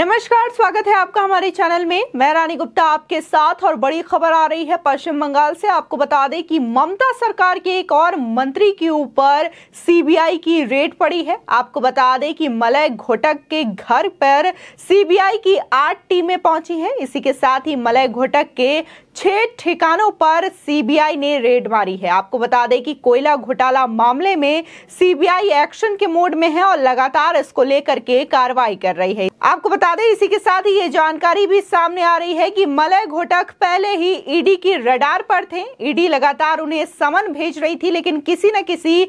नमस्कार स्वागत है आपका हमारे चैनल में मैं रानी गुप्ता आपके साथ और बड़ी खबर आ रही है पश्चिम बंगाल से आपको बता दें कि ममता सरकार के एक और मंत्री के ऊपर सीबीआई की रेड पड़ी है आपको बता दें कि मलय घोटक के घर पर सीबीआई की आठ टीमें पहुंची हैं इसी के साथ ही मलय घोटक के छह ठिकानों पर सीबीआई ने रेड मारी है आपको बता दें कि कोयला घोटाला मामले में सीबीआई एक्शन के मोड में है और लगातार इसको लेकर के कार्रवाई कर रही है आपको बता बता दें इसी के साथ ही ये जानकारी भी सामने आ रही है कि मलय घोटक पहले ही ईडी की रडार पर थे ईडी लगातार उन्हें समन भेज रही थी लेकिन किसी न किसी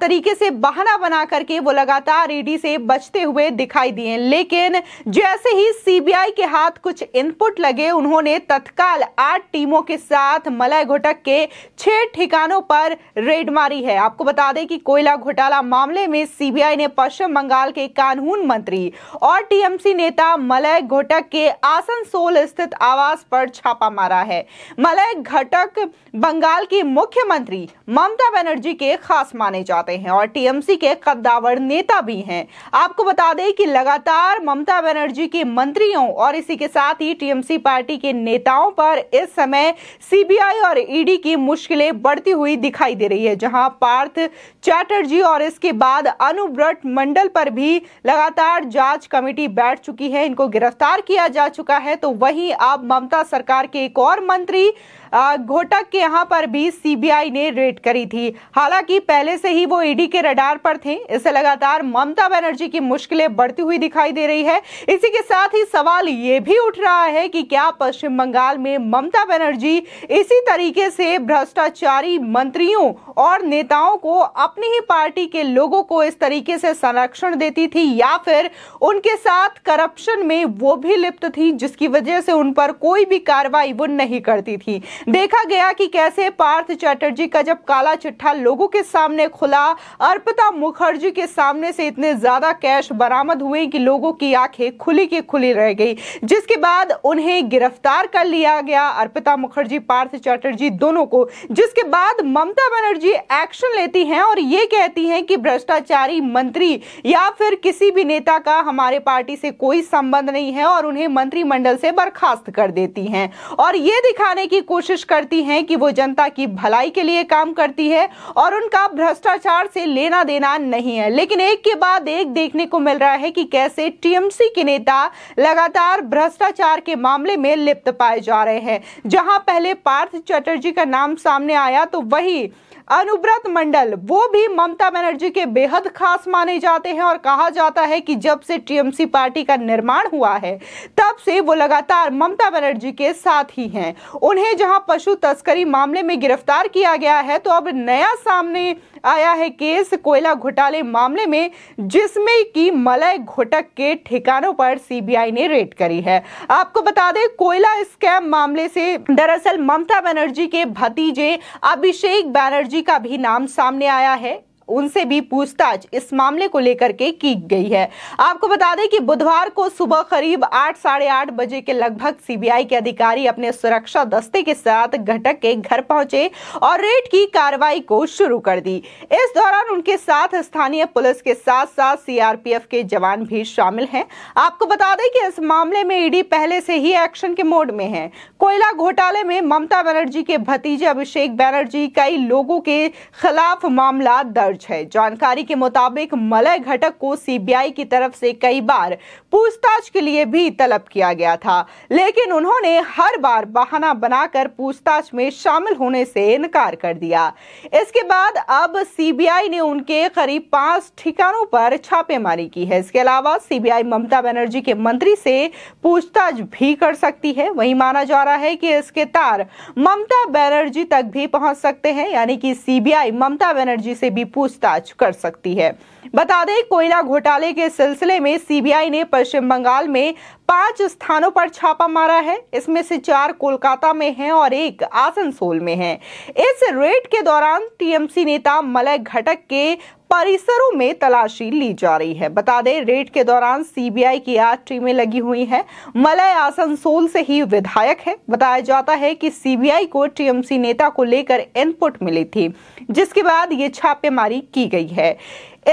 तरीके से बहाना बना करके वो लगातार ईडी से बचते हुए दिखाई दिए लेकिन जैसे ही सीबीआई के हाथ कुछ इनपुट लगे उन्होंने तत्काल आठ टीमों के साथ मलय घोटक के छह ठिकानों पर रेड मारी है आपको बता दें कि कोयला घोटाला मामले में सीबीआई ने पश्चिम बंगाल के कानून मंत्री और टीएमसी ने नेता मलय घोटक के आसनसोल स्थित आवास पर छापा मारा है मलय घटक बंगाल की मुख्यमंत्री ममता बनर्जी के खास माने जाते हैं और टीएमसी के कद्दावर नेता भी हैं आपको बता दें कि लगातार ममता बनर्जी के मंत्रियों और इसी के साथ ही टीएमसी पार्टी के नेताओं पर इस समय सीबीआई और ईडी की मुश्किलें बढ़ती हुई दिखाई दे रही है जहां पार्थ चैटर्जी और इसके बाद अनुव्रत मंडल पर भी लगातार जांच कमेटी बैठ चुकी चुकी है इनको गिरफ्तार किया जा चुका है तो वहीं अब ममता सरकार के एक और मंत्री घोटक के यहाँ पर भी सीबीआई ने रेड करी थी हालांकि पहले से ही वो ईडी के रडार पर थे इससे लगातार ममता बनर्जी की मुश्किलें बढ़ती हुई दिखाई दे रही है इसी के साथ ही सवाल ये भी उठ रहा है कि क्या पश्चिम बंगाल में ममता बनर्जी इसी तरीके से भ्रष्टाचारी मंत्रियों और नेताओं को अपनी ही पार्टी के लोगों को इस तरीके से संरक्षण देती थी या फिर उनके साथ करप्शन में वो भी लिप्त थी जिसकी वजह से उन पर कोई भी कार्रवाई वो नहीं करती थी देखा गया कि कैसे पार्थ चैटर्जी का जब काला चिट्ठा लोगों के सामने खुला अर्पिता मुखर्जी के सामने से इतने ज्यादा कैश बरामद हुए कि लोगों की आंखें खुली की खुली रह गई जिसके बाद उन्हें गिरफ्तार कर लिया गया अर्पिता मुखर्जी पार्थ चैटर्जी दोनों को जिसके बाद ममता बनर्जी एक्शन लेती हैं और ये कहती हैं कि भ्रष्टाचारी मंत्री या फिर किसी भी नेता का हमारे पार्टी से कोई संबंध नहीं है और उन्हें मंत्रिमंडल से बर्खास्त कर देती हैं और ये दिखाने की कोशिश कोशिश करती हैं कि वो जनता की भलाई के लिए काम करती है और उनका भ्रष्टाचार से लेना देना नहीं है लेकिन एक के बाद एक देखने को मिल रहा है कि कैसे टीएमसी के नेता लगातार भ्रष्टाचार के मामले में लिप्त पाए जा रहे हैं जहां पहले पार्थ चटर्जी का नाम सामने आया तो वही अनुब्रत मंडल वो भी ममता बनर्जी के बेहद खास माने जाते हैं और कहा जाता है कि जब से टीएमसी पार्टी का निर्माण हुआ है तब से वो लगातार ममता बनर्जी के साथ ही हैं उन्हें जहां पशु तस्करी मामले में गिरफ्तार किया गया है तो अब नया सामने आया है केस कोयला घोटाले मामले में जिसमें कि मलय घोटक के ठिकानों पर सीबीआई ने रेड करी है आपको बता दें कोयला स्कैम मामले से दरअसल ममता बनर्जी के भतीजे अभिषेक बनर्जी जी का भी नाम सामने आया है उनसे भी पूछताछ इस मामले को लेकर के की गई है आपको बता दें कि बुधवार को सुबह करीब आठ साढ़े आठ बजे के लगभग सीबीआई के अधिकारी अपने सुरक्षा दस्ते के साथ घटक के घर पहुंचे और रेड की कार्रवाई को शुरू कर दी इस दौरान उनके साथ स्थानीय पुलिस के साथ साथ सीआरपीएफ के जवान भी शामिल हैं आपको बता दें कि इस मामले में ईडी पहले से ही एक्शन के मोड में है कोयला घोटाले में ममता बनर्जी के भतीजे अभिषेक बनर्जी कई लोगों के खिलाफ मामला दर्ज दर्ज है जानकारी के मुताबिक मलय घटक को सीबीआई की तरफ से कई बार पूछताछ के लिए भी तलब किया गया था लेकिन उन्होंने हर बार बहाना बनाकर पूछताछ में शामिल होने से इनकार कर दिया इसके बाद अब सीबीआई ने उनके करीब पांच ठिकानों पर छापेमारी की है इसके अलावा सीबीआई ममता बनर्जी के मंत्री से पूछताछ भी कर सकती है वही माना जा रहा है कि इसके तार ममता बनर्जी तक भी पहुंच सकते हैं यानी कि सीबीआई ममता बनर्जी से भी पूछ पूछताछ कर सकती है बता दें कोयला घोटाले के सिलसिले में सीबीआई ने पश्चिम बंगाल में पांच स्थानों पर छापा मारा है इसमें से चार कोलकाता में हैं और एक आसनसोल में है इस रेड के दौरान टीएमसी नेता मलय घटक के परिसरों में तलाशी ली जा रही है बता दें रेड के दौरान सीबीआई की आठ टीमें लगी हुई हैं मलय आसनसोल से ही विधायक है बताया जाता है कि सीबीआई को टीएमसी नेता को लेकर इनपुट मिली थी जिसके बाद ये छापेमारी की गई है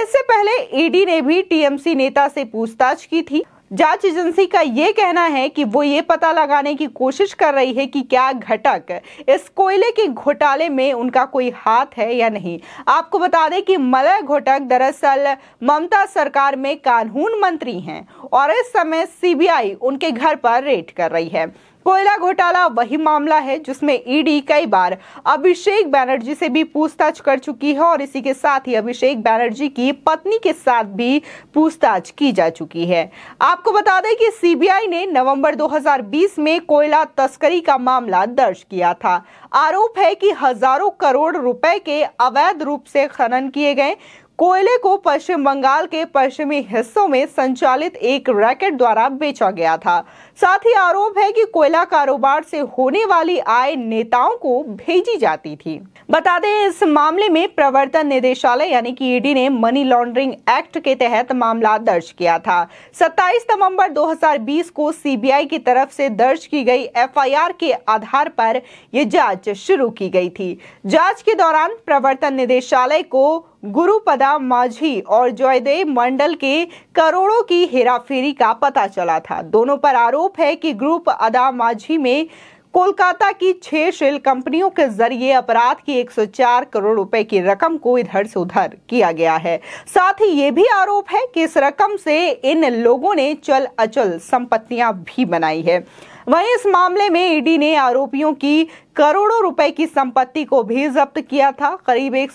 इससे पहले ईडी e ने भी टीएमसी नेता से पूछताछ की थी जांच एजेंसी का ये कहना है कि वो ये पता लगाने की कोशिश कर रही है कि क्या घटक इस कोयले के घोटाले में उनका कोई हाथ है या नहीं आपको बता दें कि मलय घोटक दरअसल ममता सरकार में कानून मंत्री हैं और इस समय सीबीआई उनके घर पर रेट कर रही है कोयला घोटाला वही मामला है जिसमें ईडी कई बार अभिषेक बैनर्जी से भी पूछताछ कर चुकी है और इसी के साथ ही अभिषेक बैनर्जी की पत्नी के साथ भी पूछताछ की जा चुकी है आपको बता दें कि सीबीआई ने नवंबर 2020 में कोयला तस्करी का मामला दर्ज किया था आरोप है कि हजारों करोड़ रुपए के अवैध रूप से खनन किए गए कोयले को पश्चिम बंगाल के पश्चिमी हिस्सों में संचालित एक रैकेट द्वारा बेचा गया था साथ ही आरोप है कि कोयला कारोबार से होने वाली आय नेताओं को भेजी जाती थी बता दें इस मामले में प्रवर्तन निदेशालय यानी कि ईडी ने मनी लॉन्ड्रिंग एक्ट के तहत मामला दर्ज किया था 27 नवंबर 2020 को सीबीआई की तरफ से दर्ज की गई एफआईआर के आधार पर यह जांच शुरू की गई थी जांच के दौरान प्रवर्तन निदेशालय को गुरुपदा माझी और जयदेव मंडल के करोड़ों की हेराफेरी का पता चला था दोनों पर आरोप है कि ग्रुप अदा माझी में कोलकाता की छह शेल कंपनियों के जरिए अपराध की 104 करोड़ रुपए की रकम को इधर से उधर किया गया है साथ ही ये भी आरोप है कि इस रकम से इन लोगों ने चल अचल संपत्तियां भी बनाई है वहीं इस मामले में ईडी ने आरोपियों की करोड़ों रुपए की संपत्ति को भी जब्त किया था करीब एक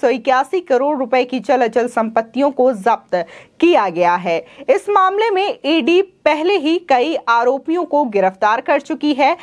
करोड़ रुपए की चल अचल संपत्तियों को जब्त किया गया है इस मामले में ईडी पहले ही कई आरोपियों को गिरफ्तार कर चुकी है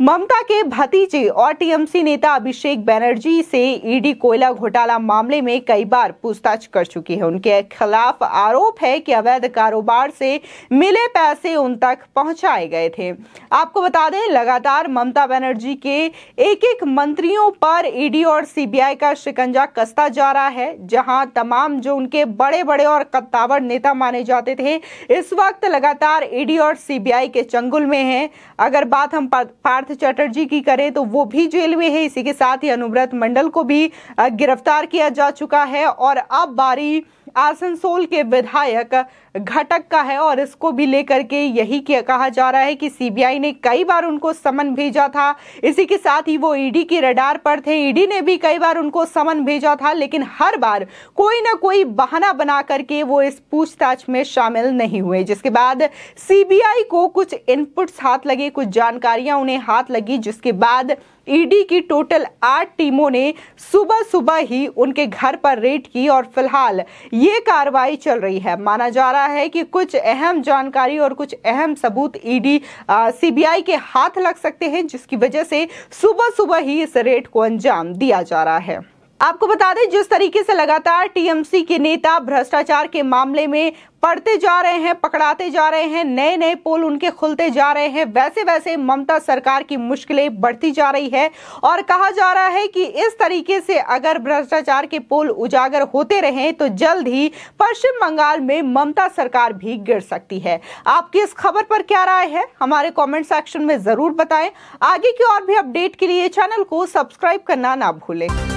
ममता के भतीजे और टीएमसी नेता अभिषेक बैनर्जी से ईडी कोयला घोटाला मामले में कई बार पूछताछ कर चुकी है उनके खिलाफ आरोप है कि अवैध कारोबार से मिले पैसे उन तक पहुंचाए गए थे आपको बता दें लगातार ममता बनर्जी के एक एक मंत्रियों पर ईडी और सीबीआई का शिकंजा कसता जा रहा है जहां तमाम जो उनके बड़े बड़े और कत्तावर नेता माने जाते थे इस वक्त लगातार ईडी और सीबीआई के चंगुल में है अगर बात हम पार्थ पार्थ चटर्जी की करें तो वो भी जेल में है इसी के साथ ही अनुव्रत मंडल को भी गिरफ्तार किया जा चुका है और अब बारी आसनसोल के विधायक घटक का है और इसको भी लेकर के यही कहा जा रहा है कि सीबीआई ने कई बार उनको समन भेजा था इसी के साथ ही वो ईडी e के रडार पर थे ईडी e ने भी कई बार उनको समन भेजा था लेकिन हर बार कोई ना कोई बहाना बना करके वो इस पूछताछ में शामिल नहीं हुए जिसके बाद सीबीआई को कुछ इनपुट्स हाथ लगे कुछ जानकारियां उन्हें हाथ लगी जिसके बाद ईडी e की टोटल आठ टीमों ने सुबह सुबह ही उनके घर पर रेड की और फिलहाल ये ये कार्रवाई चल रही है माना जा रहा है कि कुछ अहम जानकारी और कुछ अहम सबूत ईडी e सीबीआई के हाथ लग सकते हैं जिसकी वजह से सुबह सुबह ही इस रेड को अंजाम दिया जा रहा है आपको बता दें जिस तरीके से लगातार टीएमसी के नेता भ्रष्टाचार के मामले में पढ़ते जा रहे हैं पकड़ाते जा रहे हैं नए नए पोल उनके खुलते जा रहे हैं वैसे वैसे ममता सरकार की मुश्किलें बढ़ती जा रही है और कहा जा रहा है कि इस तरीके से अगर भ्रष्टाचार के पोल उजागर होते रहे तो जल्द ही पश्चिम बंगाल में ममता सरकार भी गिर सकती है आपकी इस खबर पर क्या राय है हमारे कॉमेंट सेक्शन में जरूर बताएं आगे की और भी अपडेट के लिए चैनल को सब्सक्राइब करना ना भूलें